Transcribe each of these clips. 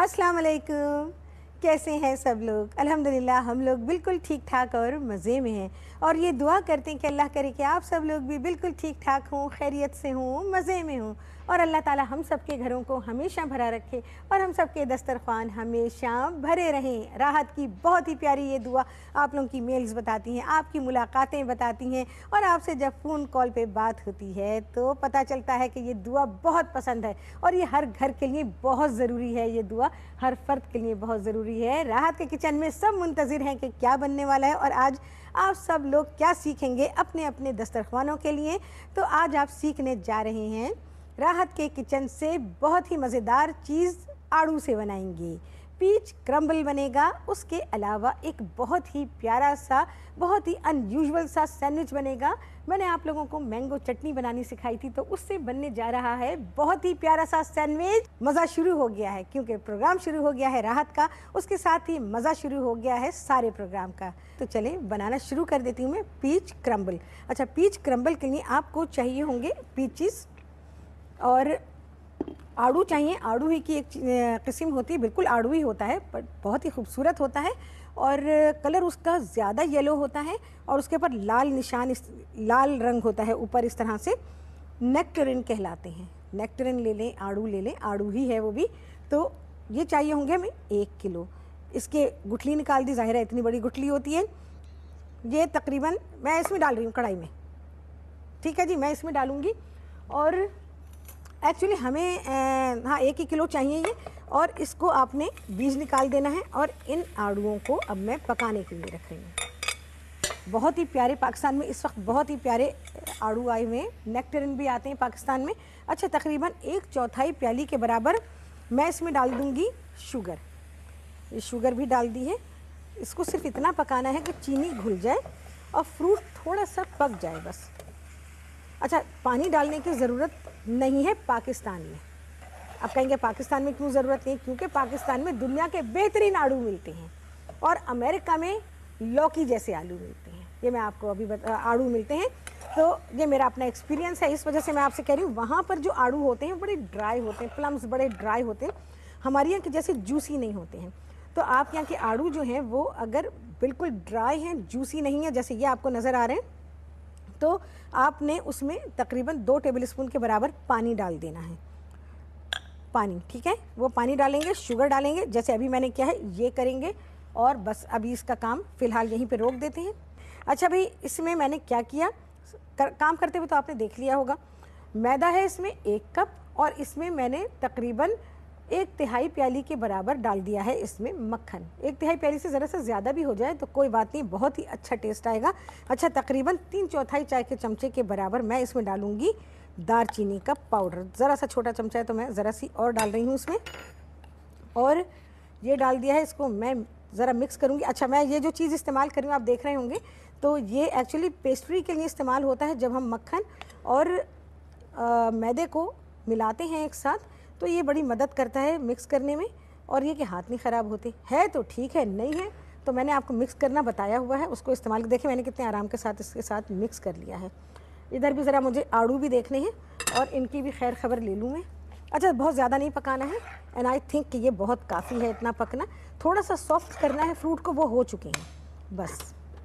अस्सलाम वालेकुम कैसे हैं सब लोग अल्हम्दुलिल्लाह हम लोग बिल्कुल ठीक ठाक और मज़े में हैं और ये दुआ करते हैं कि अल्लाह करे कि आप सब लोग भी बिल्कुल ठीक ठाक हों खैरियत से हों मज़े में हों और अल्लाह ताला हम सब के घरों को हमेशा भरा रखे और हम सब के दस्तरखान हमेशा भरे रहें राहत की बहुत ही प्यारी ये दुआ आप लोगों की मेल्स बताती हैं आपकी मुलाकातें बताती हैं और आपसे जब फ़ोन कॉल पर बात होती है तो पता चलता है कि ये दुआ बहुत पसंद है और ये हर घर के लिए बहुत ज़रूरी है ये दुआ हर फर्द के लिए बहुत ज़रूरी है राहत के किचन में सब मुंतज़र हैं कि क्या बनने वाला है और आज आप सब लोग क्या सीखेंगे अपने अपने दस्तरखानों के लिए तो आज आप सीखने जा रहे हैं राहत के किचन से बहुत ही मज़ेदार चीज़ आड़ू से बनाएंगे पीच क्रम्बल बनेगा उसके अलावा एक बहुत ही प्यारा सा बहुत ही अनयूजल सा सैंडविच बनेगा मैंने आप लोगों को मैंगो चटनी बनानी सिखाई थी तो उससे बनने जा रहा है बहुत ही प्यारा सा सैंडविच मज़ा शुरू हो गया है क्योंकि प्रोग्राम शुरू हो गया है राहत का उसके साथ ही मज़ा शुरू हो गया है सारे प्रोग्राम का तो चले बनाना शुरू कर देती हूँ मैं पीच क्रम्बल अच्छा पीच क्रम्बल के लिए आपको चाहिए होंगे पीचिस और आड़ू चाहिए आड़ू ही की एक किस्म होती है बिल्कुल आड़ू ही होता है पर बहुत ही खूबसूरत होता है और कलर उसका ज़्यादा येलो होता है और उसके ऊपर लाल निशान इस लाल रंग होता है ऊपर इस तरह से नेक्टरिन कहलाते हैं नेक्टरिन ले लें आड़ू ले लें आड़ू ही है वो भी तो ये चाहिए होंगे हमें एक किलो इसके गुठली निकाल दी ज़ाहिर है इतनी बड़ी गुठली होती है ये तकरीबन मैं इसमें डाल रही हूँ कढ़ाई में ठीक है जी मैं इसमें डालूँगी और एक्चुअली हमें हाँ एक ही किलो चाहिए ये और इसको आपने बीज निकाल देना है और इन आड़ुओं को अब मैं पकाने के लिए रख रही हूँ बहुत ही प्यारे पाकिस्तान में इस वक्त बहुत ही प्यारे आड़ू आए हुए हैं नेक्टरिन भी आते हैं पाकिस्तान में अच्छा तकरीबन एक चौथाई प्याली के बराबर मैं इसमें डाल दूँगी शुगर ये शुगर भी डाल दी है इसको सिर्फ इतना पकाना है कि चीनी घुल जाए और फ्रूट थोड़ा सा पक जाए बस अच्छा पानी डालने की ज़रूरत नहीं है पाकिस्तान में अब कहेंगे पाकिस्तान में क्यों ज़रूरत नहीं क्योंकि पाकिस्तान में दुनिया के बेहतरीन आलू मिलते हैं और अमेरिका में लौकी जैसे आलू मिलते हैं ये मैं आपको अभी बता आड़ू मिलते हैं तो ये मेरा अपना एक्सपीरियंस है इस वजह से मैं आपसे कह रही हूँ वहाँ पर जो आड़ू होते हैं बड़े ड्राई होते हैं प्लम्स बड़े ड्राई होते हैं हमारे यहाँ के जैसे जूसी नहीं होते हैं तो आप यहाँ के आड़ू जो हैं वो अगर बिल्कुल ड्राई हैं जूसी नहीं है जैसे ये आपको नज़र आ रहे हैं तो आपने उसमें तकरीबन दो टेबल स्पून के बराबर पानी डाल देना है पानी ठीक है वो पानी डालेंगे शुगर डालेंगे जैसे अभी मैंने क्या है ये करेंगे और बस अभी इसका काम फ़िलहाल यहीं पे रोक देते हैं अच्छा भाई इसमें मैंने क्या किया कर, काम करते हुए तो आपने देख लिया होगा मैदा है इसमें एक कप और इसमें मैंने तकरीबन एक तिहाई प्याली के बराबर डाल दिया है इसमें मक्खन एक तिहाई प्याली से ज़रा से ज़्यादा भी हो जाए तो कोई बात नहीं बहुत ही अच्छा टेस्ट आएगा अच्छा तकरीबन तीन चौथाई चाय के चमचे के बराबर मैं इसमें डालूँगी चीनी का पाउडर ज़रा सा छोटा चमचा है तो मैं ज़रा सी और डाल रही हूँ उसमें और ये डाल दिया है इसको मैं ज़रा मिक्स करूँगी अच्छा मैं ये जो चीज़ इस्तेमाल कर रही हूँ आप देख रहे होंगे तो ये एक्चुअली पेस्ट्री के लिए इस्तेमाल होता है जब हम मक्खन और आ, मैदे को मिलाते हैं एक साथ तो ये बड़ी मदद करता है मिक्स करने में और ये कि हाथ नहीं ख़राब होते है तो ठीक है नहीं है तो मैंने आपको मिक्स करना बताया हुआ है उसको इस्तेमाल देखिए मैंने कितने आराम के साथ इसके साथ मिक्स कर लिया है इधर भी ज़रा मुझे आड़ू भी देखने हैं और इनकी भी खैर खबर ले लूँ मैं अच्छा बहुत ज़्यादा नहीं पकाना है एंड आई थिंक कि ये बहुत काफ़ी है इतना पकना थोड़ा सा सॉफ्ट करना है फ्रूट को वो हो चुके हैं बस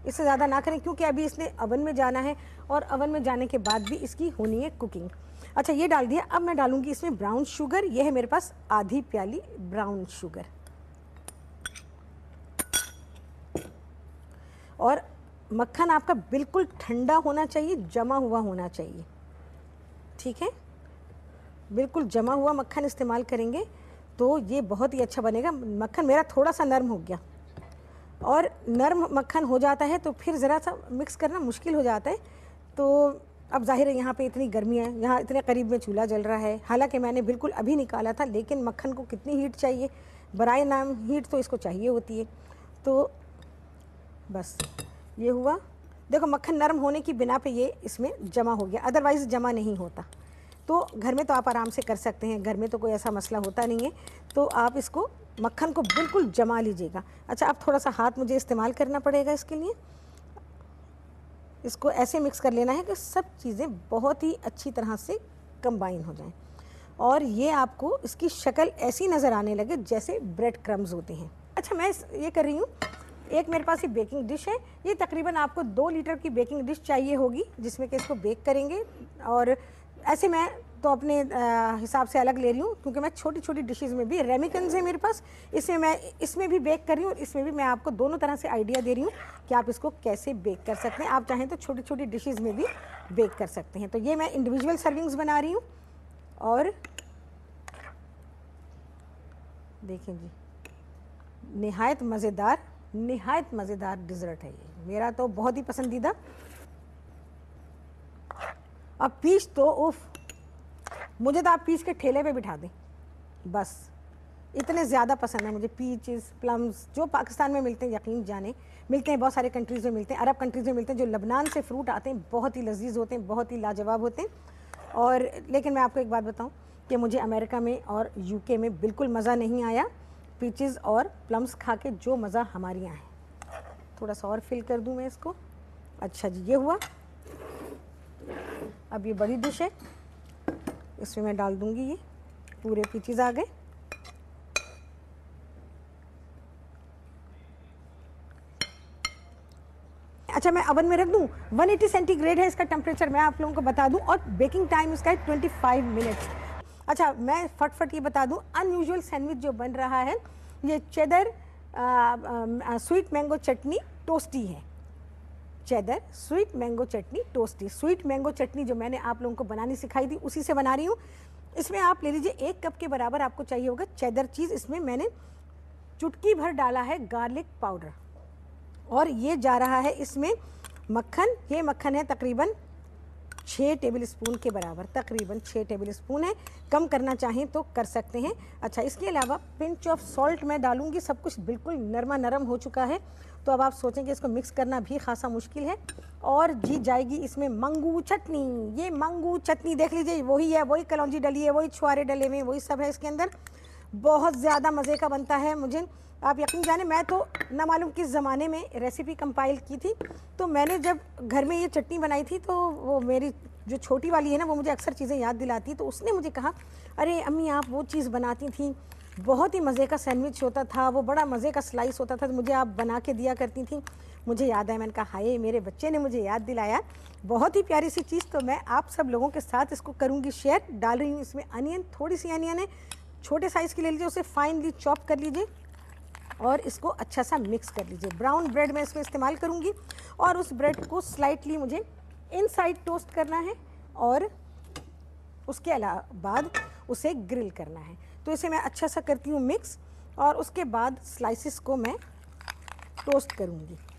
इससे ज़्यादा ना करें क्योंकि अभी इसने अवन में जाना है और अवन में जाने के बाद भी इसकी होनी है कुकिंग अच्छा ये डाल दिया अब मैं डालूंगी इसमें ब्राउन शुगर ये है मेरे पास आधी प्याली ब्राउन शुगर और मक्खन आपका बिल्कुल ठंडा होना चाहिए जमा हुआ होना चाहिए ठीक है बिल्कुल जमा हुआ मक्खन इस्तेमाल करेंगे तो ये बहुत ही अच्छा बनेगा मक्खन मेरा थोड़ा सा नरम हो गया और नरम मक्खन हो जाता है तो फिर ज़रा सा मिक्स करना मुश्किल हो जाता है तो अब जाहिर है यहाँ पे इतनी गर्मी है यहाँ इतने करीब में चूल्हा जल रहा है हालांकि मैंने बिल्कुल अभी निकाला था लेकिन मक्खन को कितनी हीट चाहिए बरए नाम हीट तो इसको चाहिए होती है तो बस ये हुआ देखो मक्खन नरम होने की बिना पे ये इसमें जमा हो गया अदरवाइज़ जमा नहीं होता तो घर में तो आप आराम से कर सकते हैं घर में तो कोई ऐसा मसला होता नहीं है तो आप इसको मक्खन को बिल्कुल जमा लीजिएगा अच्छा आप थोड़ा सा हाथ मुझे इस्तेमाल करना पड़ेगा इसके लिए इसको ऐसे मिक्स कर लेना है कि सब चीज़ें बहुत ही अच्छी तरह से कंबाइन हो जाएं और ये आपको इसकी शक्ल ऐसी नज़र आने लगे जैसे ब्रेड क्रम्स होते हैं अच्छा मैं ये कर रही हूँ एक मेरे पास ये बेकिंग डिश है ये तकरीबन आपको दो लीटर की बेकिंग डिश चाहिए होगी जिसमें कि इसको बेक करेंगे और ऐसे मैं तो अपने हिसाब से अलग ले रही हूँ क्योंकि मैं छोटी छोटी डिशेज में भी रेमिकन्स है मेरे पास इसमें मैं इसमें भी बेक कर रही हूँ और इसमें भी मैं आपको दोनों तरह से आइडिया दे रही हूँ कि आप इसको कैसे बेक कर सकते हैं आप चाहें तो छोटी छोटी डिशेज में भी बेक कर सकते हैं तो ये मैं इंडिविजुअल सर्विंग्स बना रही हूँ और देखें जी नहायत मज़ेदार नहायत मज़ेदार डिज़र्ट है ये मेरा तो बहुत ही पसंदीदा अब पीस तो उफ़ मुझे तो आप पीस के ठेले पे बिठा दें बस इतने ज़्यादा पसंद है मुझे पीचेस प्लम्स जो पाकिस्तान में मिलते हैं यकीन जाने मिलते हैं बहुत सारे कंट्रीज़ में मिलते हैं अरब कंट्रीज़ में मिलते हैं जो लबनान से फ्रूट आते हैं बहुत ही लजीज होते हैं बहुत ही लाजवाब होते हैं और लेकिन मैं आपको एक बात बताऊँ कि मुझे अमेरिका में और यूके में बिल्कुल मज़ा नहीं आया पीचेस और प्लम्स खा के जो मज़ा हमारे यहाँ है थोड़ा सा और फिल कर दूँ मैं इसको अच्छा जी ये हुआ अब ये बड़ी डिश है इसमें मैं डाल दूँगी ये पूरे पीचिज आ गए अच्छा मैं अवन में रख दूँ 180 सेंटीग्रेड है इसका टेम्परेचर मैं आप लोगों को बता दूँ और बेकिंग टाइम उसका है 25 मिनट्स अच्छा मैं फटफट ये बता दूँ अनयूजल सैंडविच जो बन रहा है ये cheddar sweet mango chutney toasty है cheddar sweet mango chutney toasty sweet mango chutney जो मैंने आप लोगों को बनानी सिखाई थी उसी से बना रही हूँ इसमें आप ले लीजिए एक कप के बराबर आपको चाहिए होगा चेदर चीज़ इसमें मैंने चुटकी भर डाला है गार्लिक पाउडर और ये जा रहा है इसमें मक्खन ये मक्खन है तकरीबन छः टेबल स्पून के बराबर तकरीबन छः टेबल स्पून है कम करना चाहें तो कर सकते हैं अच्छा इसके अलावा पिंच ऑफ सॉल्ट मैं डालूंगी सब कुछ बिल्कुल नरमा नरम हो चुका है तो अब आप सोचें कि इसको मिक्स करना भी खासा मुश्किल है और जी जाएगी इसमें मंगू चटनी ये मंगू चटनी देख लीजिए वही है वही कलौजी डली है वही छुआरे डले हुए वही सब है इसके अंदर बहुत ज़्यादा मज़े का बनता है मुझे आप यकीन जाने मैं तो ना मालूम किस ज़माने में रेसिपी कंपाइल की थी तो मैंने जब घर में ये चटनी बनाई थी तो वो मेरी जो छोटी वाली है ना वो मुझे अक्सर चीज़ें याद दिलाती तो उसने मुझे कहा अरे अम्मी आप वो चीज़ बनाती थी बहुत ही मज़े का सैंडविच होता था वो बड़ा मज़े का स्लाइस होता था तो मुझे आप बना के दिया करती थी मुझे याद है मैंने कहा हाय मेरे बच्चे ने मुझे याद दिलाया बहुत ही प्यारी सी चीज़ तो मैं आप सब लोगों के साथ इसको करूँगी शेयर डाल रही हूँ इसमें अनियन थोड़ी सी अनियन है छोटे साइज़ की ले लीजिए उसे फाइनली चॉप कर लीजिए और इसको अच्छा सा मिक्स कर लीजिए ब्राउन ब्रेड मैं इसमें इस्तेमाल करूँगी और उस ब्रेड को स्लाइटली मुझे इन टोस्ट करना है और उसके अलावा बाद उसे ग्रिल करना है तो इसे मैं अच्छा सा करती हूँ मिक्स और उसके बाद स्लाइसिस को मैं टोस्ट करूँगी